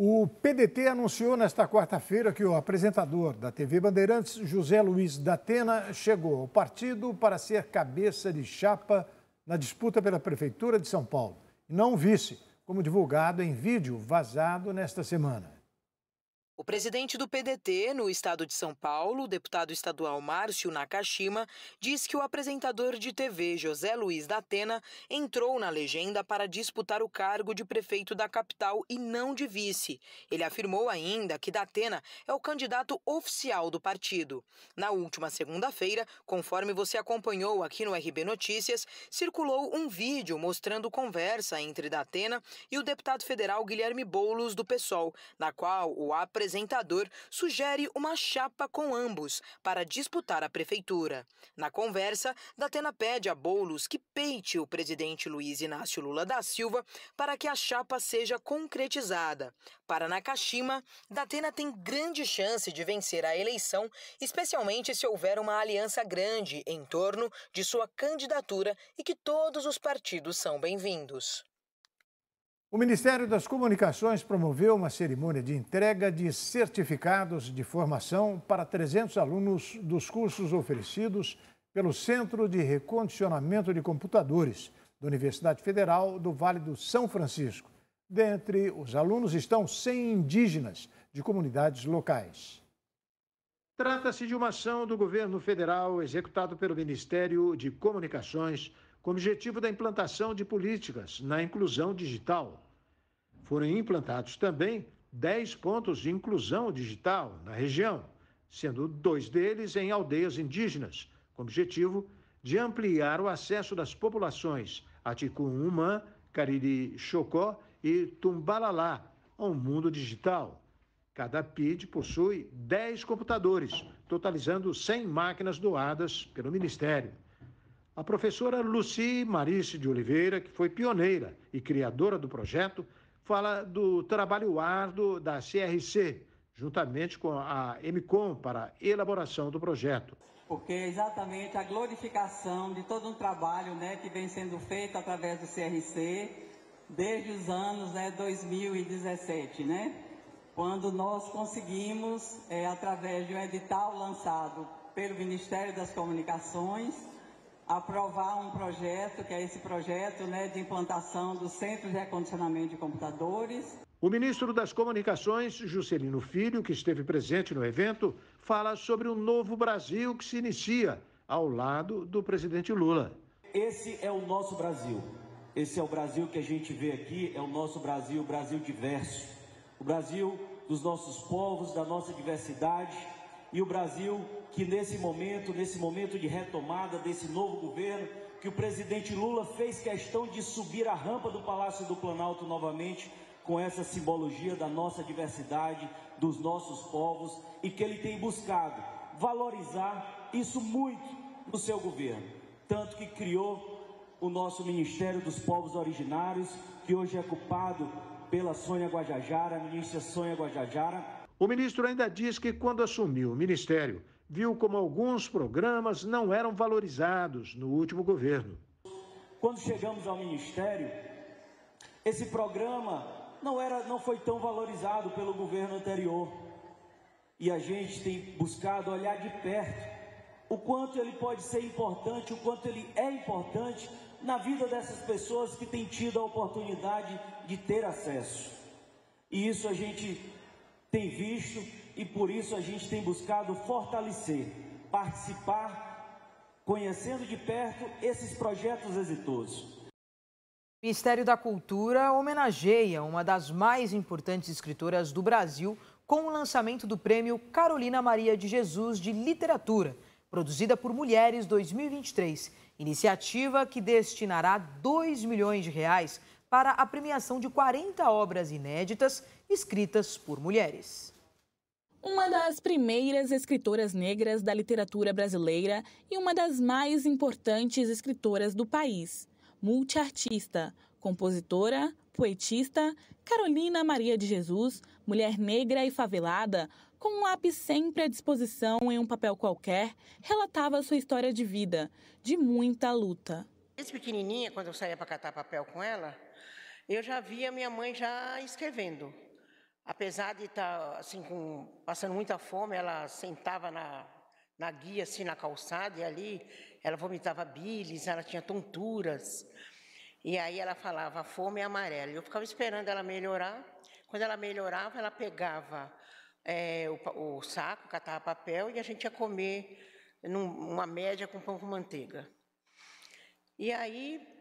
O PDT anunciou nesta quarta-feira que o apresentador da TV Bandeirantes, José Luiz Datena, chegou ao partido para ser cabeça de chapa na disputa pela Prefeitura de São Paulo, e não vice, como divulgado em vídeo vazado nesta semana. O presidente do PDT no estado de São Paulo, o deputado estadual Márcio Nakashima, diz que o apresentador de TV José Luiz da Atena entrou na legenda para disputar o cargo de prefeito da capital e não de vice. Ele afirmou ainda que Datena é o candidato oficial do partido. Na última segunda-feira, conforme você acompanhou aqui no RB Notícias, circulou um vídeo mostrando conversa entre Datena e o deputado federal Guilherme Boulos do PSOL, na qual o apresentador apresentador sugere uma chapa com ambos para disputar a prefeitura. Na conversa, Datena pede a Boulos que peite o presidente Luiz Inácio Lula da Silva para que a chapa seja concretizada. Para Nakashima, Datena tem grande chance de vencer a eleição, especialmente se houver uma aliança grande em torno de sua candidatura e que todos os partidos são bem-vindos. O Ministério das Comunicações promoveu uma cerimônia de entrega de certificados de formação para 300 alunos dos cursos oferecidos pelo Centro de Recondicionamento de Computadores da Universidade Federal do Vale do São Francisco. Dentre os alunos estão 100 indígenas de comunidades locais. Trata-se de uma ação do governo federal executado pelo Ministério de Comunicações com o objetivo da implantação de políticas na inclusão digital. Foram implantados também 10 pontos de inclusão digital na região, sendo dois deles em aldeias indígenas, com o objetivo de ampliar o acesso das populações Aticumã, Cariri Chocó e Tumbalalá ao mundo digital. Cada PID possui 10 computadores, totalizando 100 máquinas doadas pelo Ministério a professora Luci Marice de Oliveira, que foi pioneira e criadora do projeto, fala do trabalho árduo da CRC, juntamente com a MCOM, para a elaboração do projeto. Porque é exatamente a glorificação de todo um trabalho né, que vem sendo feito através do CRC desde os anos né, 2017, né? quando nós conseguimos, é, através de um edital lançado pelo Ministério das Comunicações, aprovar um projeto, que é esse projeto né, de implantação do Centro de Acondicionamento de Computadores. O ministro das Comunicações, Juscelino Filho, que esteve presente no evento, fala sobre o novo Brasil que se inicia ao lado do presidente Lula. Esse é o nosso Brasil. Esse é o Brasil que a gente vê aqui, é o nosso Brasil, o Brasil diverso. O Brasil dos nossos povos, da nossa diversidade, e o Brasil que nesse momento, nesse momento de retomada desse novo governo, que o presidente Lula fez questão de subir a rampa do Palácio do Planalto novamente com essa simbologia da nossa diversidade, dos nossos povos e que ele tem buscado valorizar isso muito no seu governo, tanto que criou o nosso Ministério dos Povos Originários, que hoje é ocupado pela Sônia Guajajara, a ministra Sônia Guajajara, o ministro ainda diz que, quando assumiu o ministério, viu como alguns programas não eram valorizados no último governo. Quando chegamos ao ministério, esse programa não, era, não foi tão valorizado pelo governo anterior. E a gente tem buscado olhar de perto o quanto ele pode ser importante, o quanto ele é importante na vida dessas pessoas que têm tido a oportunidade de ter acesso. E isso a gente tem visto e por isso a gente tem buscado fortalecer, participar, conhecendo de perto esses projetos exitosos. O Ministério da Cultura homenageia uma das mais importantes escritoras do Brasil com o lançamento do prêmio Carolina Maria de Jesus de Literatura, produzida por Mulheres 2023, iniciativa que destinará 2 milhões de reais para a premiação de 40 obras inéditas escritas por mulheres. Uma das primeiras escritoras negras da literatura brasileira e uma das mais importantes escritoras do país. Multiartista, compositora, poetista, Carolina Maria de Jesus, mulher negra e favelada, com um lápis sempre à disposição em um papel qualquer, relatava sua história de vida, de muita luta. Esse pequenininha, quando eu saía para catar papel com ela, eu já via minha mãe já escrevendo. Apesar de estar tá, assim com, passando muita fome, ela sentava na, na guia assim na calçada e ali ela vomitava bilis, ela tinha tonturas. E aí ela falava, fome é amarela. Eu ficava esperando ela melhorar. Quando ela melhorava, ela pegava é, o, o, saco, catava papel e a gente ia comer numa média com pão com manteiga. E aí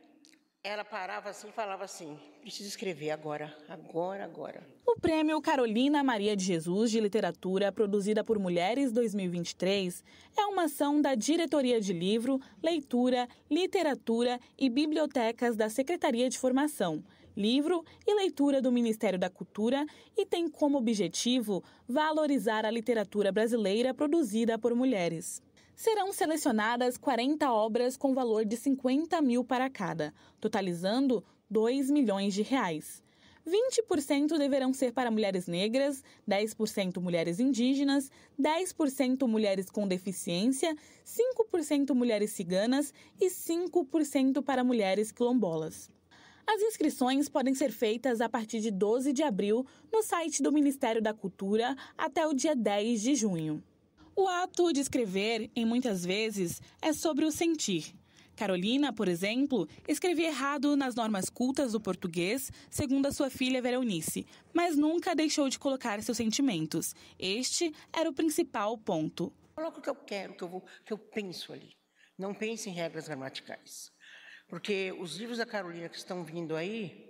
ela parava assim e falava assim: preciso escrever agora, agora, agora. O prêmio Carolina Maria de Jesus de Literatura, produzida por Mulheres 2023, é uma ação da Diretoria de Livro, Leitura, Literatura e Bibliotecas da Secretaria de Formação, Livro e Leitura do Ministério da Cultura e tem como objetivo valorizar a literatura brasileira produzida por mulheres. Serão selecionadas 40 obras com valor de 50 mil para cada, totalizando 2 milhões de reais. 20% deverão ser para mulheres negras, 10% mulheres indígenas, 10% mulheres com deficiência, 5% mulheres ciganas e 5% para mulheres quilombolas. As inscrições podem ser feitas a partir de 12 de abril no site do Ministério da Cultura até o dia 10 de junho. O ato de escrever, em muitas vezes, é sobre o sentir. Carolina, por exemplo, escrevia errado nas normas cultas do português, segundo a sua filha Veronice, mas nunca deixou de colocar seus sentimentos. Este era o principal ponto. Coloco o que eu quero, o que eu, vou, o que eu penso ali. Não pense em regras gramaticais. Porque os livros da Carolina que estão vindo aí,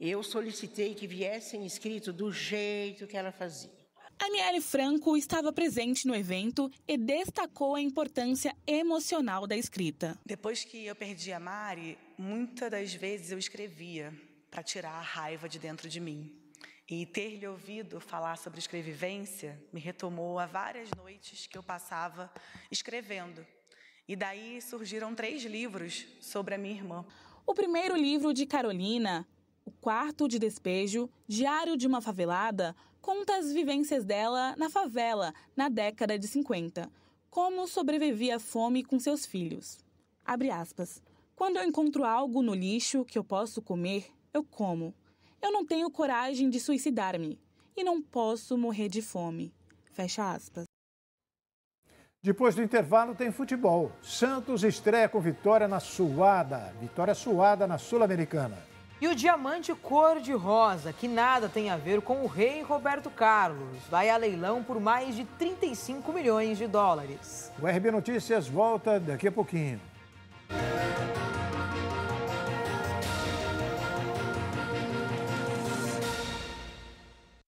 eu solicitei que viessem escritos do jeito que ela fazia. Aniele Franco estava presente no evento e destacou a importância emocional da escrita. Depois que eu perdi a Mari, muitas das vezes eu escrevia para tirar a raiva de dentro de mim. E ter lhe ouvido falar sobre escrevivência me retomou a várias noites que eu passava escrevendo. E daí surgiram três livros sobre a minha irmã. O primeiro livro de Carolina, o quarto de despejo, diário de uma favelada, conta as vivências dela na favela na década de 50, como sobrevivia à fome com seus filhos. Abre aspas. Quando eu encontro algo no lixo que eu posso comer, eu como. Eu não tenho coragem de suicidar-me e não posso morrer de fome. Fecha aspas. Depois do intervalo tem futebol. Santos estreia com vitória na suada. Vitória suada na Sul-Americana. E o diamante cor-de-rosa, que nada tem a ver com o rei Roberto Carlos, vai a leilão por mais de 35 milhões de dólares. O RB Notícias volta daqui a pouquinho.